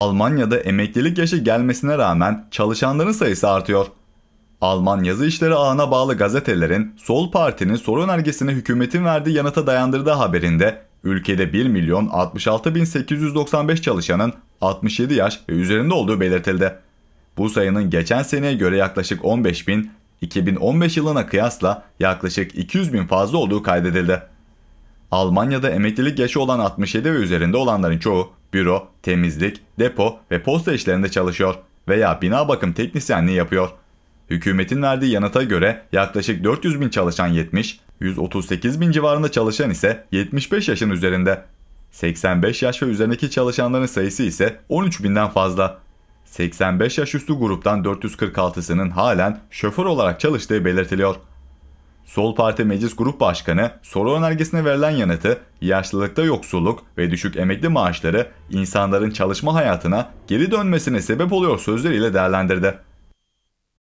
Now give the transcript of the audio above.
Almanya'da emeklilik yaşı gelmesine rağmen çalışanların sayısı artıyor. Alman yazı işleri ağına bağlı gazetelerin Sol Parti'nin soru önergesine hükümetin verdiği yanıta dayandırdığı haberinde ülkede 1 milyon 66.895 çalışanın 67 yaş ve üzerinde olduğu belirtildi. Bu sayının geçen seneye göre yaklaşık 15 bin, 2015 yılına kıyasla yaklaşık 200 bin fazla olduğu kaydedildi. Almanya'da emeklilik yaşı olan 67 ve üzerinde olanların çoğu büro, temizlik, depo ve posta işlerinde çalışıyor veya bina bakım teknisyenliği yapıyor. Hükümetin verdiği yanıta göre yaklaşık 400 bin çalışan 70, 138 bin civarında çalışan ise 75 yaşın üzerinde. 85 yaş ve üzerindeki çalışanların sayısı ise 13 binden fazla. 85 yaş üstü gruptan 446'sının halen şoför olarak çalıştığı belirtiliyor. Sol Parti Meclis Grup Başkanı soru önergesine verilen yanıtı yaşlılıkta yoksulluk ve düşük emekli maaşları insanların çalışma hayatına geri dönmesine sebep oluyor sözleriyle değerlendirdi.